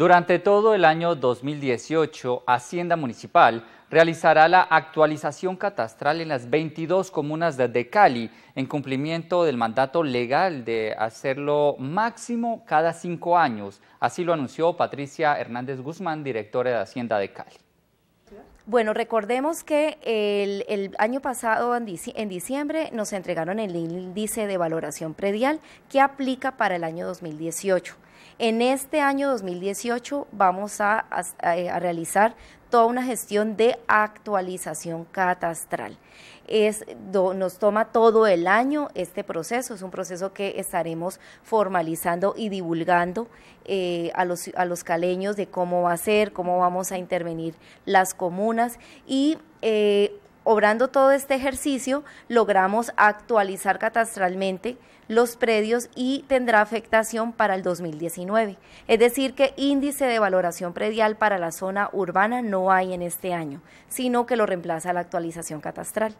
Durante todo el año 2018, Hacienda Municipal realizará la actualización catastral en las 22 comunas de Cali en cumplimiento del mandato legal de hacerlo máximo cada cinco años. Así lo anunció Patricia Hernández Guzmán, directora de Hacienda de Cali. Bueno, recordemos que el, año pasado, en diciembre, nos entregaron el índice de valoración predial que aplica para el año 2018. En este año 2018 vamos a, realizar toda una gestión de actualización catastral. Es, nos toma todo el año este proceso, es un proceso que estaremos formalizando y divulgando eh, a, los, caleños de cómo va a ser, cómo vamos a intervenir las comunas y eh, Obrando todo este ejercicio, logramos actualizar catastralmente los predios y tendrá afectación para el 2019. Es decir, que índice de valoración predial para la zona urbana no hay en este año, sino que lo reemplaza la actualización catastral.